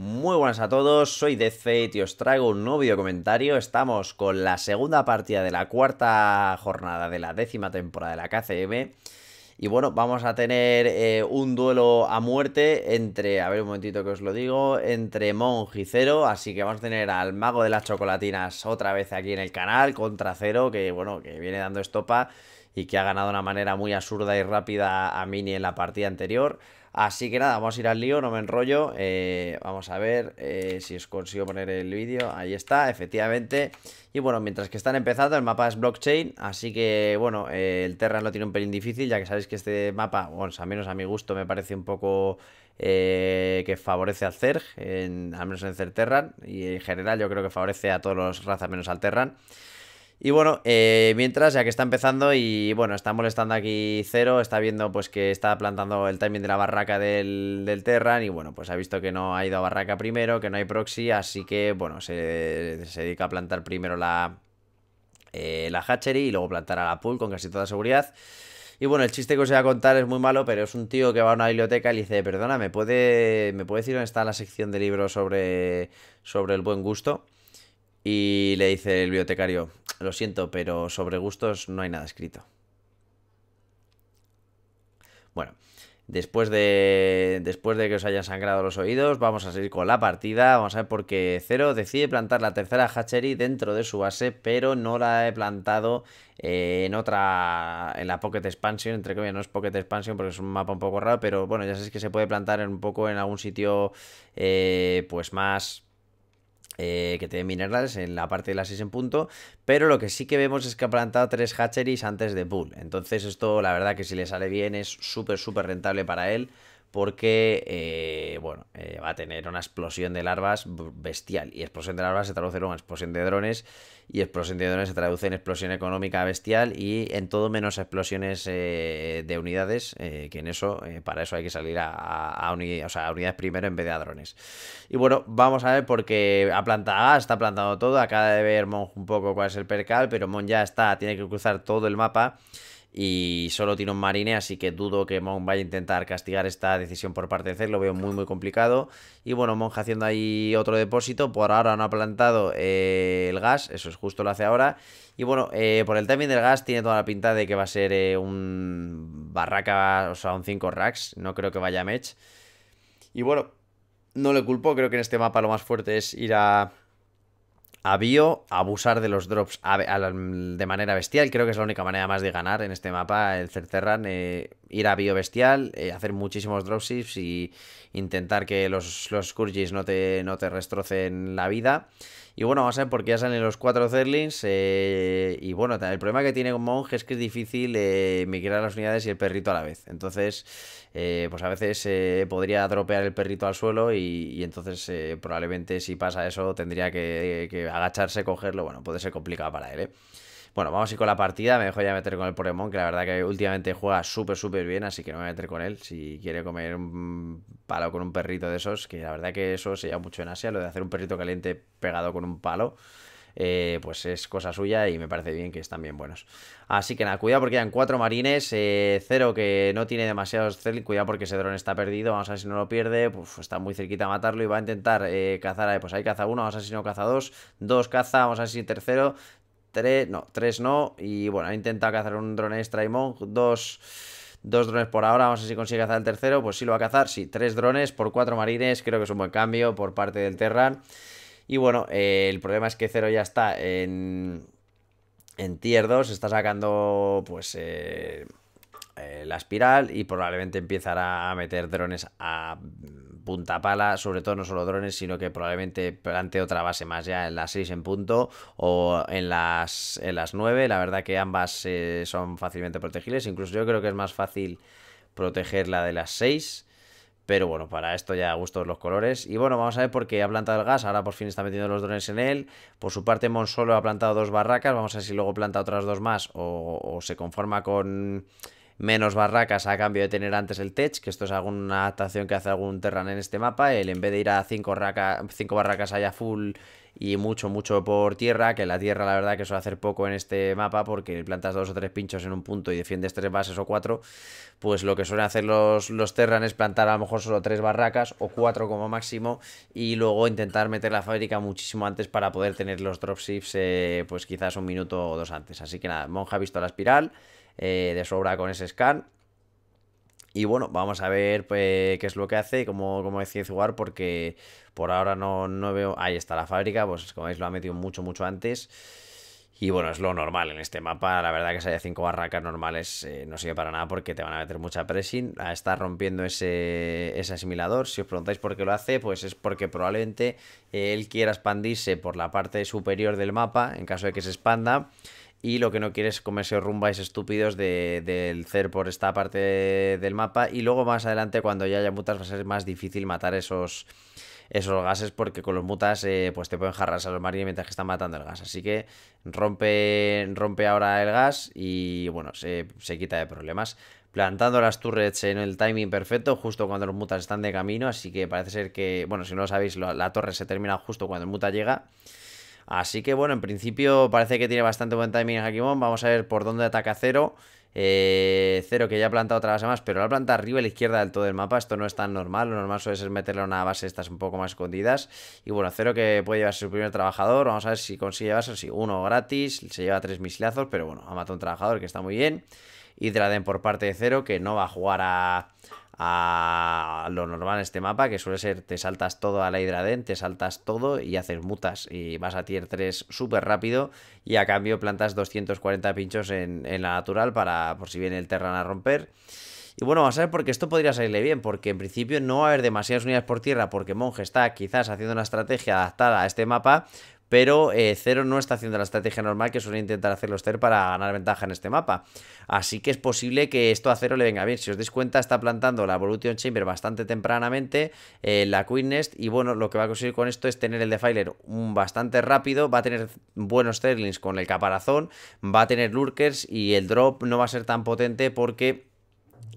Muy buenas a todos, soy DeathFate y os traigo un nuevo video comentario. Estamos con la segunda partida de la cuarta jornada de la décima temporada de la KCM. Y bueno, vamos a tener eh, un duelo a muerte entre, a ver un momentito que os lo digo, entre Monge y Cero. Así que vamos a tener al mago de las chocolatinas otra vez aquí en el canal contra Cero, que bueno, que viene dando estopa y que ha ganado de una manera muy absurda y rápida a Mini en la partida anterior. Así que nada, vamos a ir al lío, no me enrollo. Eh, vamos a ver eh, si os consigo poner el vídeo. Ahí está, efectivamente. Y bueno, mientras que están empezando, el mapa es blockchain. Así que bueno, eh, el Terran lo tiene un pelín difícil, ya que sabéis que este mapa, bueno, al menos a mi gusto, me parece un poco que favorece al CERG, al menos en el Terran. Y en general yo creo que favorece a todos los razas menos al Terran. Y bueno, eh, mientras, ya que está empezando y bueno, está molestando aquí Cero, está viendo pues que está plantando el timing de la barraca del, del Terran y bueno, pues ha visto que no ha ido a barraca primero, que no hay proxy, así que bueno, se, dedica a plantar primero la, eh, la hatchery y luego plantar a la pool con casi toda seguridad. Y bueno, el chiste que os voy a contar es muy malo, pero es un tío que va a una biblioteca y le dice, perdona, ¿me puede, ¿me puede decir dónde está la sección de libros sobre, sobre el buen gusto? Y le dice el bibliotecario, lo siento, pero sobre gustos no hay nada escrito. Bueno, después de, después de que os hayan sangrado los oídos, vamos a seguir con la partida. Vamos a ver por qué Cero decide plantar la tercera Hacheri dentro de su base, pero no la he plantado en otra, en la Pocket Expansion, entre comillas, no es Pocket Expansion porque es un mapa un poco raro, pero bueno, ya sé que se puede plantar un poco en algún sitio eh, pues más eh, que tiene minerales en la parte de las 6 en punto, pero lo que sí que vemos es que ha plantado 3 hatcheries antes de Bull, entonces esto la verdad que si le sale bien es súper súper rentable para él porque eh, bueno, eh, va a tener una explosión de larvas bestial. Y explosión de larvas se traduce en en explosión de drones, y explosión de drones se traduce en explosión económica bestial y en todo menos explosiones eh, de unidades, que en eso, para eso hay que salir a, a, unidades primero en vez de a drones. Y bueno, vamos a ver porque ha plantado está plantado todo, acaba de ver Mon un poco cuál es el percal, pero Mon ya está, tiene que cruzar todo el mapa y solo tiene un marine, así que dudo que Mon vaya a intentar castigar esta decisión por parte de Zed, lo veo muy muy complicado. Y bueno, Monk haciendo ahí otro depósito, por ahora no ha plantado eh, el gas, eso es justo lo hace ahora. Y bueno, eh, por el timing del gas tiene toda la pinta de que va a ser eh, un barraca, o sea, un 5 racks, no creo que vaya a match. Y bueno, no le culpo, creo que en este mapa lo más fuerte es ir a a Bio, abusar de los drops de manera bestial. Creo que es la única manera más de ganar en este mapa, el Certerran. Eh, ir a Bio bestial, eh, hacer muchísimos dropships y intentar que los, los Scourges no te, no te restrocen la vida. Y bueno, vamos a ver porque ya salen los cuatro Zerlings. Eh, y bueno, el problema que tiene Monge es que es difícil eh, migrar las unidades y el perrito a la vez. Entonces, eh, pues a veces podría dropear el perrito al suelo y, entonces probablemente si pasa eso tendría que, que agacharse, cogerlo. Bueno, puede ser complicado para él, ¿eh? Bueno, vamos a ir con la partida. Me dejo ya meter con el Pokémon, que la verdad que últimamente juega súper, súper bien, así que no me voy a meter con él. Si quiere comer un palo con un perrito de esos, que la verdad que eso se lleva mucho en Asia, lo de hacer un perrito caliente pegado con un palo. Eh, pues es cosa suya y me parece bien que están bien buenos. Así que nada, cuidado porque quedan cuatro marines, eh, cero que no tiene demasiados cel, cuidado porque ese dron está perdido, vamos a ver si no lo pierde, pues está muy cerquita a matarlo y va a intentar eh, cazar, pues ahí caza uno, vamos a ver si no caza dos, dos caza, vamos a ver si tercero, Tres, no, tres no. Y bueno, ha intentado cazar un drone extra y dos, drones por ahora. Vamos a ver si consigue cazar el tercero. Pues sí lo va a cazar, sí, tres drones por cuatro marines. Creo que es un buen cambio por parte del Terran. Y bueno, eh, el problema es que Cero ya está en, en tier 2, está sacando pues eh, eh, la espiral y probablemente empezará a meter drones a punta pala, sobre todo no solo drones, sino que probablemente plante otra base más ya en las 6 en punto o en las, en las 9. La verdad que ambas eh, son fácilmente protegibles. Incluso yo creo que es más fácil proteger la de las 6. Pero bueno, para esto ya gustos los colores. Y bueno, vamos a ver por qué ha plantado el gas. Ahora por fin está metiendo los drones en él. Por su parte, Monsolo ha plantado dos barracas. Vamos a ver si luego planta otras dos más o se conforma con menos barracas a cambio de tener antes el tech, que esto es alguna adaptación que hace algún terran en este mapa, el en vez de ir a cinco barracas allá full y mucho, mucho por tierra, que la tierra la verdad que suele hacer poco en este mapa porque plantas dos o tres pinchos en un punto y defiendes tres bases o cuatro, pues lo que suelen hacer los, los terran es plantar a lo mejor solo tres barracas o cuatro como máximo y luego intentar meter la fábrica muchísimo antes para poder tener los dropships eh, pues quizás un minuto o dos antes. Así que nada, Monja ha visto la espiral. Eh, de sobra con ese scan. Y bueno, vamos a ver pues, qué es lo que hace y cómo, cómo, decide jugar, porque por ahora no, no veo. Ahí está la fábrica, pues como veis, lo ha metido mucho, mucho antes. Y bueno, es lo normal en este mapa. La verdad que si haya cinco barracas normales eh, no sirve para nada porque te van a meter mucha pressing. Ah, estar rompiendo ese, ese asimilador. Si os preguntáis por qué lo hace, pues es porque probablemente eh, él quiera expandirse por la parte superior del mapa en caso de que se expanda y lo que no quieres es comerse rumbais estúpidos del CER por esta parte del mapa y luego más adelante cuando ya haya mutas va a ser más difícil matar esos esos gases porque con los mutas eh, pues te pueden jarrarse a los marines mientras que están matando el gas. Así que rompe, rompe ahora el gas y bueno, se, quita de problemas. Plantando las turrets en el timing perfecto, justo cuando los mutas están de camino. Así que parece ser que, bueno, si no lo sabéis, la torre se termina justo cuando el muta llega. Así que bueno, en principio parece que tiene bastante buen timing Hakimon. Vamos a ver por dónde ataca Cero. Eh, cero que ya ha plantado otra base más, pero la planta arriba a la izquierda del todo del mapa. Esto no es tan normal. Lo normal suele ser meterle a una base estas un poco más escondidas. Y bueno, cero que puede llevarse su primer trabajador. Vamos a ver si consigue llevarse si uno gratis. Se lleva tres misilazos, pero bueno, ha matado un trabajador que está muy bien. Y Draden por parte de cero que no va a jugar a a lo normal en este mapa, que suele ser te saltas todo a la Hidraden, te saltas todo y haces mutas y vas a tier 3 súper rápido y a cambio plantas 240 pinchos en, la natural para por si viene el Terran a romper. Y bueno, vamos a ver porque esto podría salirle bien, porque en principio no va a haber demasiadas unidades por tierra porque Monje está quizás haciendo una estrategia adaptada a este mapa, pero eh, Cero no está haciendo la estrategia normal que suele intentar hacer los para ganar ventaja en este mapa. Así que es posible que esto a Cero le venga bien. Si os dais cuenta, está plantando la Evolution Chamber bastante tempranamente, eh, la Queen Nest, y bueno, lo que va a conseguir con esto es tener el Defiler bastante rápido, va a tener buenos Terlings con el caparazón, va a tener Lurkers y el drop no va a ser tan potente porque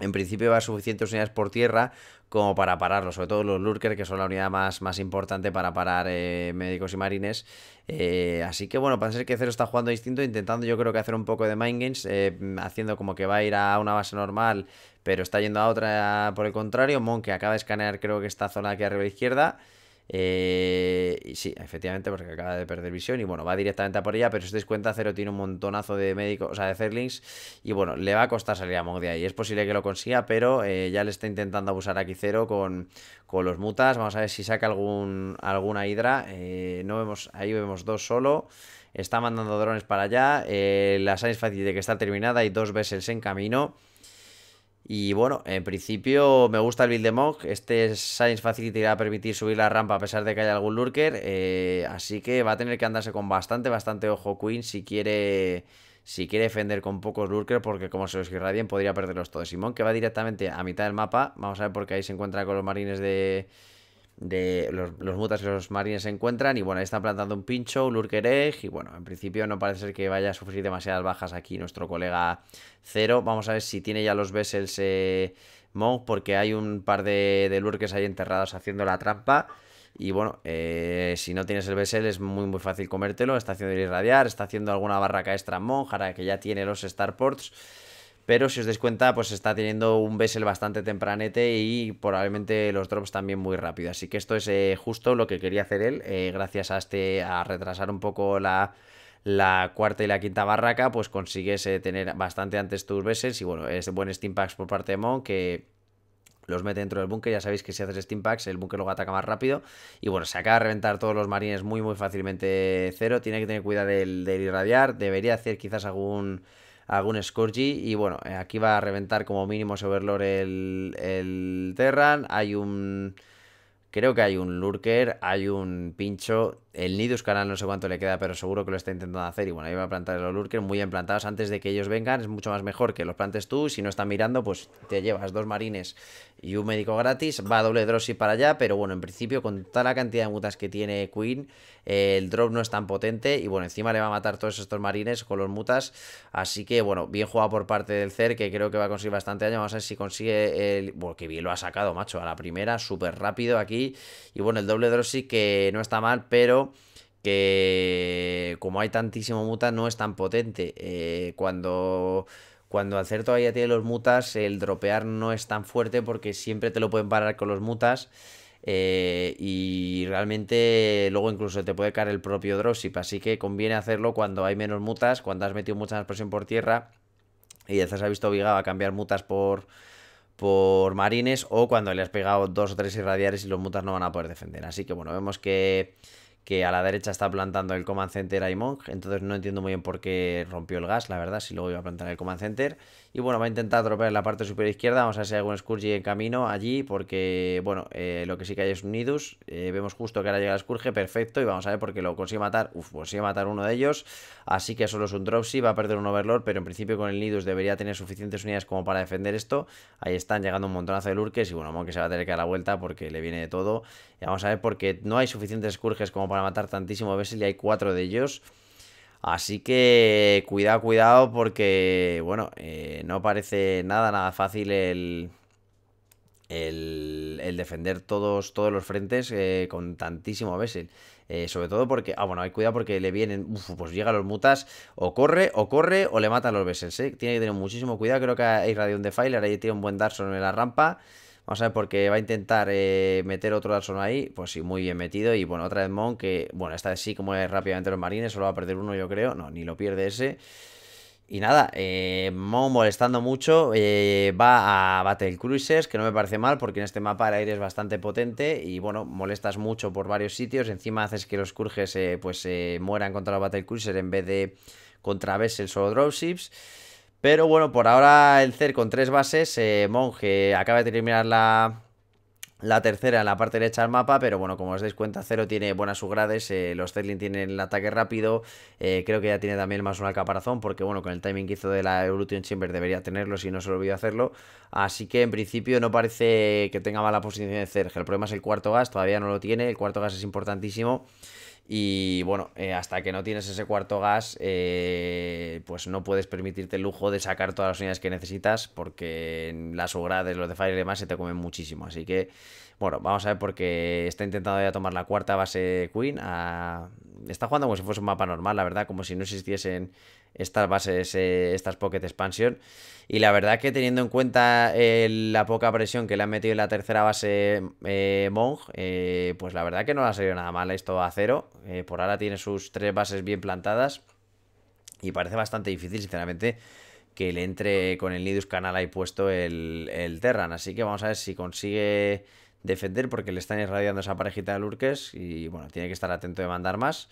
en principio va suficientes unidades por tierra como para pararlo, sobre todo los Lurker, que son la unidad más, más importante para parar eh, médicos y marines. Eh, así que bueno, parece que Zero está jugando distinto, intentando yo creo que hacer un poco de mind games, eh, haciendo como que va a ir a una base normal, pero está yendo a otra por el contrario. Monk acaba de escanear creo que esta zona aquí arriba a la izquierda. Eh, y sí, efectivamente, porque acaba de perder visión. Y bueno, va directamente a por ella. Pero si os dais cuenta, Cero tiene un montonazo de médicos, o sea, de Zerlings. Y bueno, le va a costar salir a Mog de ahí. Es posible que lo consiga, pero eh, ya le está intentando abusar aquí Cero con, con los mutas. Vamos a ver si saca algún, alguna hidra. Eh, no vemos, ahí vemos dos solo. Está mandando drones para allá. la Science Facility que está terminada y dos veces en camino. Y bueno, en principio me gusta el build de Mog, Este Science Facility va a permitir subir la rampa a pesar de que haya algún lurker. Eh, así que va a tener que andarse con bastante, bastante ojo Queen si quiere, si quiere defender con pocos lurkers. Porque como se los irradien podría perderlos todos. Simón que va directamente a mitad del mapa. Vamos a ver porque ahí se encuentra con los marines de, de los, mutas que los marines se encuentran y bueno, ahí están plantando un pincho, un lurker y bueno, en principio no parece ser que vaya a sufrir demasiadas bajas aquí nuestro colega Cero. Vamos a ver si tiene ya los vessels eh, Monk porque hay un par de, de lurkers ahí enterrados haciendo la trampa. Y bueno, eh, si no tienes el Bessel es muy muy fácil comértelo. Está haciendo el irradiar, está haciendo alguna barraca extra Monk, ahora que ya tiene los Starports. Pero si os dais cuenta, pues está teniendo un Bessel bastante tempranete y probablemente los drops también muy rápido. Así que esto es eh, justo lo que quería hacer él, eh, gracias a este, a retrasar un poco la, cuarta y la quinta barraca, pues consigues eh, tener bastante antes tus Vessels. y bueno, es buen Steam por parte de Mon que los mete dentro del búnker. Ya sabéis que si haces Steam Packs, el búnker luego ataca más rápido. Y bueno, se acaba de reventar todos los marines muy, muy fácilmente cero. Tiene que tener cuidado del irradiar. Debería hacer quizás algún algún Scourge y bueno, eh, aquí va a reventar como mínimo ese el, el Terran, hay un... Creo que hay un Lurker, hay un Pincho, el Nidus Canal no sé cuánto le queda, pero seguro que lo está intentando hacer. Y bueno, ahí va a plantar los Lurker muy bien plantados antes de que ellos vengan. Es mucho más mejor que los plantes tú. Si no están mirando, pues te llevas dos marines y un médico gratis. Va a doble drop para allá, pero bueno, en principio con toda la cantidad de mutas que tiene Queen, eh, el drop no es tan potente y bueno, encima le va a matar todos estos marines con los mutas. Así que bueno, bien jugado por parte del CER, que creo que va a conseguir bastante daño. Vamos a ver si consigue el... Bueno, que bien lo ha sacado, macho, a la primera, súper rápido aquí. Y bueno, el doble drop que no está mal, pero que como hay tantísimo muta no es tan potente. Eh, cuando cuando hacer todavía tiene los mutas, el dropear no es tan fuerte porque siempre te lo pueden parar con los mutas. Eh, y realmente luego incluso te puede caer el propio dropship. Así que conviene hacerlo cuando hay menos mutas, cuando has metido mucha más presión por tierra y ya se ha visto obligado a cambiar mutas por, por marines o cuando le has pegado dos o tres irradiares y los mutas no van a poder defender. Así que bueno, vemos que que a la derecha está plantando el Command Center Monk, entonces no entiendo muy bien por qué rompió el gas, la verdad, si luego iba a plantar el Command Center. Y bueno, va a intentar dropear la parte superior izquierda. Vamos a ver si hay algún Scourge en camino allí. Porque, bueno, eh, lo que sí que hay es un Nidus. Eh, vemos justo que ahora llega el Scourge. Perfecto. Y vamos a ver porque lo consigue matar. Uf, consigue matar uno de ellos. Así que solo es un Dropsy. Va a perder un Overlord. Pero en principio con el Nidus debería tener suficientes unidades como para defender esto. Ahí están llegando un montonazo de Lurkes. Y bueno, que se va a tener que dar la vuelta porque le viene de todo. Y vamos a ver porque no hay suficientes Scourges como para matar tantísimo. A ver si hay cuatro de ellos. Así que cuidado, cuidado, porque, bueno, eh, no parece nada, nada fácil el, defender todos, todos los frentes eh, con tantísimo Bessel. Eh, sobre todo porque, ah, bueno, hay cuidado porque le vienen, uf, pues llegan los mutas, o corre, o corre, o le matan los Bessels, Tiene que tener muchísimo cuidado, creo que hay Radio Defiler, ahí tiene un buen Darson en la rampa. Vamos a ver, porque va a intentar eh, meter otro Darson ahí. Pues sí, muy bien metido. Y bueno, otra vez Mon, que, bueno, esta vez sí, como es rápidamente los marines, solo va a perder uno, yo creo. No, ni lo pierde ese. Y nada, eh, Mon molestando mucho, eh, va a Battle que no me parece mal porque en este mapa el aire es bastante potente y bueno, molestas mucho por varios sitios, encima haces que los Kurges pues mueran contra los Battle Cruisers en vez de contra el solo dropships. Pero bueno, por ahora el CER con tres bases, eh, Monge acaba de terminar la, tercera en la parte derecha del mapa, pero bueno, como os dais cuenta, Cero tiene buenas subgrades, eh, los Zetlin tienen el ataque rápido, eh, creo que ya tiene también más una caparazón, porque bueno, con el timing que hizo de la Evolution Chamber debería tenerlo si no se olvidó hacerlo, así que en principio no parece que tenga mala posición de Zerg, el problema es el cuarto gas, todavía no lo tiene, el cuarto gas es importantísimo... Y bueno, eh, hasta que no tienes ese cuarto gas, eh, pues no puedes permitirte el lujo de sacar todas las unidades que necesitas, porque las Ugrades, los de Fire y demás se te comen muchísimo. Así que, bueno, vamos a ver, porque está intentando ya tomar la cuarta base Queen. Ah, está jugando como si fuese un mapa normal, la verdad, como si no existiesen estas bases, eh, estas Pocket Expansion. Y la verdad que teniendo en cuenta eh, la poca presión que le han metido en la tercera base eh, eh, pues la verdad que no le ha salido nada mal esto a cero. por ahora tiene sus tres bases bien plantadas. Y parece bastante difícil, sinceramente, que le entre con el Nidus Canal ahí puesto el, el Terran. Así que vamos a ver si consigue defender porque le están irradiando esa parejita de Lurkes y bueno, tiene que estar atento de mandar más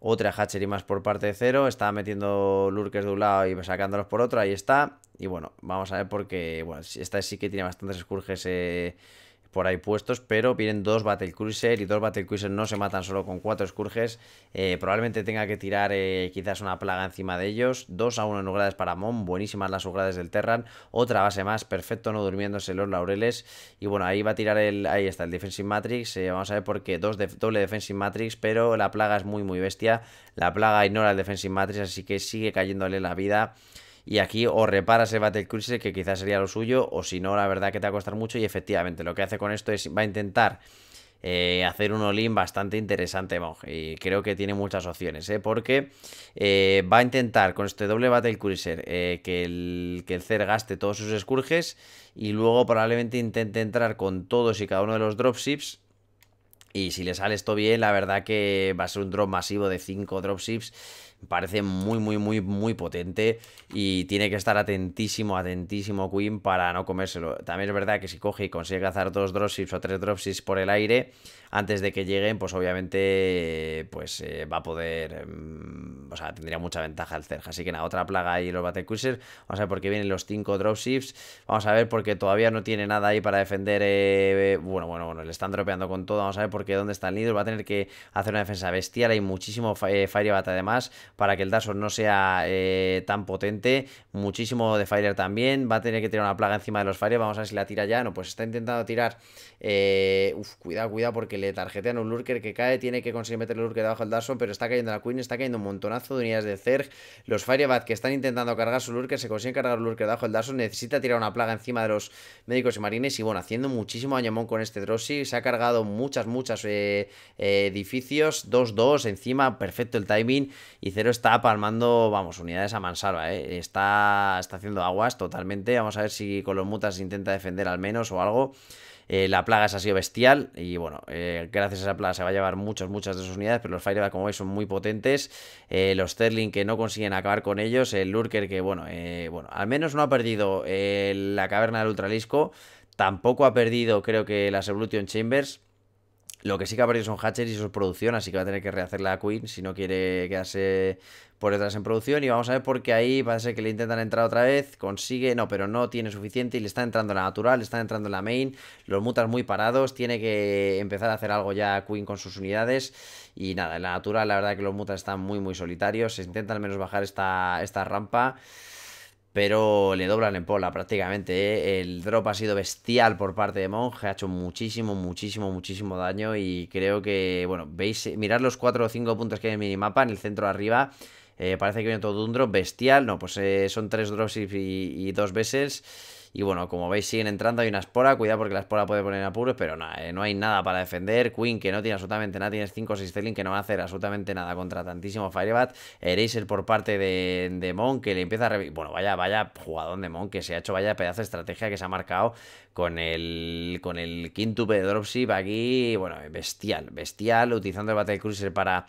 otra hatchery más por parte de cero, estaba metiendo lurkers de un lado y sacándolos por otro, ahí está. Y bueno, vamos a ver porque, bueno, esta sí que tiene bastantes escurges eh, por ahí puestos, pero vienen dos Battle Cruiser y dos Battle Cruiser no se matan solo con cuatro Scourges. Eh, probablemente tenga que tirar eh, quizás una plaga encima de ellos. Dos a 1 en Ugrades para Mom. buenísimas las Ugrades del Terran. Otra base más, perfecto, no durmiéndose los laureles. Y bueno, ahí va a tirar el. Ahí está, el Defensive Matrix. Eh, vamos a ver por qué. Dos de, doble Defensive Matrix, pero la plaga es muy, muy bestia. La plaga ignora el Defensive Matrix, así que sigue cayéndole la vida. Y aquí o reparas el Battle Cruiser, que quizás sería lo suyo, o si no, la verdad que te va a costar mucho. Y efectivamente, lo que hace con esto es va a intentar eh, hacer un all bastante interesante, Y creo que tiene muchas opciones, ¿eh? porque eh, va a intentar con este doble Battle Cruiser eh, que, el, que el Cer gaste todos sus escurges y luego probablemente intente entrar con todos y cada uno de los dropships. Y si le sale esto bien, la verdad que va a ser un drop masivo de 5 dropships parece muy, muy, muy, muy potente y tiene que estar atentísimo, atentísimo Queen para no comérselo. También es verdad que si coge y consigue cazar dos dropships o tres dropships por el aire, antes de que lleguen, pues obviamente pues eh, va a poder, mm, o sea, tendría mucha ventaja el Cerja Así que nada, otra plaga ahí los Battle Vamos a ver por qué vienen los 5 dropships. Vamos a ver porque todavía no tiene nada ahí para defender. Eh, eh, bueno, bueno, bueno, le están dropeando con todo. Vamos a ver por qué dónde está el líder Va a tener que hacer una defensa bestial. Hay muchísimo eh, Firebat además para que el dazor no sea tan potente. Muchísimo de Fire también. Va a tener que tirar una plaga encima de los Fire. Vamos a ver si la tira ya. No, pues está intentando tirar. uf, cuidado, cuidado porque le tarjeta tarjetean un lurker que cae, tiene que conseguir meter el lurker debajo del Darson, pero está cayendo la Queen, está cayendo un montonazo de unidades de Zerg. Los Firebat que están intentando cargar su lurker, se consiguen cargar el lurker debajo del Darson, necesita tirar una plaga encima de los médicos y marines y bueno, haciendo muchísimo añamón con este Drossi, se ha cargado muchas, muchas eh, eh, edificios, 2-2 encima, perfecto el timing y Cero está palmando, vamos, unidades a mansalva, eh. está, está haciendo aguas totalmente, vamos a ver si con los mutas intenta defender al menos o algo. Eh, la plaga se ha sido bestial y bueno, eh, gracias a esa plaga se va a llevar muchas, muchas de sus unidades, pero los Fireball como veis son muy potentes, eh, los Sterling que no consiguen acabar con ellos, el Lurker que bueno, bueno al menos no ha perdido la caverna del Ultralisco, tampoco ha perdido creo que las Evolution Chambers, lo que sí que ha perdido son Hatcher y su producción, así que va a tener que rehacer a Queen si no quiere quedarse por detrás en producción. Y vamos a ver porque ahí parece que le intentan entrar otra vez, consigue, no, pero no tiene suficiente y le está entrando la natural, le está entrando la main, los mutas muy parados, tiene que empezar a hacer algo ya Queen con sus unidades. Y nada, en la natural la verdad que los mutas están muy muy solitarios, se intenta al menos bajar esta, esta rampa pero le doblan en pola prácticamente. Eh. El drop ha sido bestial por parte de Monge, ha hecho muchísimo, muchísimo, muchísimo daño y creo que, bueno, veis, eh, mirad los 4 o 5 puntos que hay en el minimapa, en el centro de arriba, eh, parece que viene todo un drop bestial, no, pues son 3 drops y, y 2 y bueno, como veis, siguen entrando. Hay una espora. Cuidado porque la espora puede poner en apuros. Pero nada, eh, no hay nada para defender. Queen, que no tiene absolutamente nada. Tienes 5 o 6 Celin que no va a hacer absolutamente nada contra tantísimo Firebat. Eraser por parte de, de que le empieza a. Bueno, vaya, vaya jugadón de Monk, que se ha hecho vaya pedazo de estrategia que se ha marcado con el, con el quintuple de dropship aquí. Bueno, bestial, bestial. Utilizando el Battle Cruiser para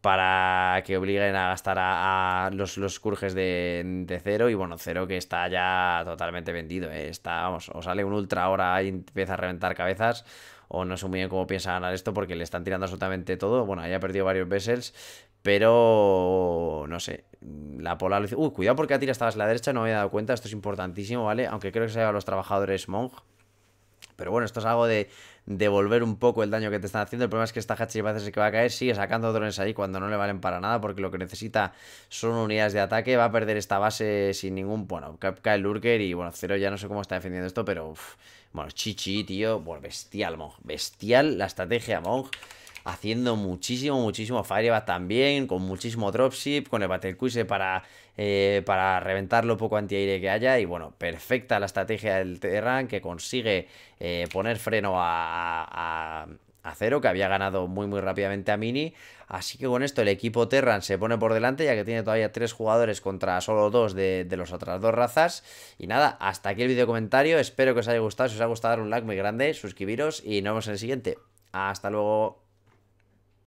para que obliguen a gastar a, los, los de, cero. Y bueno, cero que está ya totalmente vendido. ¿eh? Está, vamos, o sale un ultra ahora y empieza a reventar cabezas. O no sé muy bien cómo piensa ganar esto porque le están tirando absolutamente todo. Bueno, ha perdido varios vessels. Pero no sé, la polar dice, uy, cuidado porque ha tirado hasta la derecha, no me había dado cuenta, esto es importantísimo, ¿vale? Aunque creo que se lleva a los trabajadores Monk. Pero bueno, esto es algo de, devolver un poco el daño que te están haciendo. El problema es que esta hatchery parece que va a caer, sigue sacando drones ahí cuando no le valen para nada, porque lo que necesita son unidades de ataque. Va a perder esta base sin ningún. Bueno, cae el Lurker y bueno, Cero ya no sé cómo está defendiendo esto, pero. bueno, Chichi, tío. Bueno, bestial, Monk. Bestial la estrategia, Monk haciendo muchísimo, muchísimo Firebat también, con muchísimo dropship, con el Battlecuse para, eh, para reventar lo poco antiaire que haya. Y bueno, perfecta la estrategia del Terran que consigue eh, poner freno a, a, cero, que había ganado muy, muy rápidamente a Mini. Así que con esto el equipo Terran se pone por delante, ya que tiene todavía tres jugadores contra solo dos de, de las otras dos razas. Y nada, hasta aquí el video comentario. Espero que os haya gustado. Si os ha gustado, dar un like muy grande, suscribiros y nos vemos en el siguiente. Hasta luego.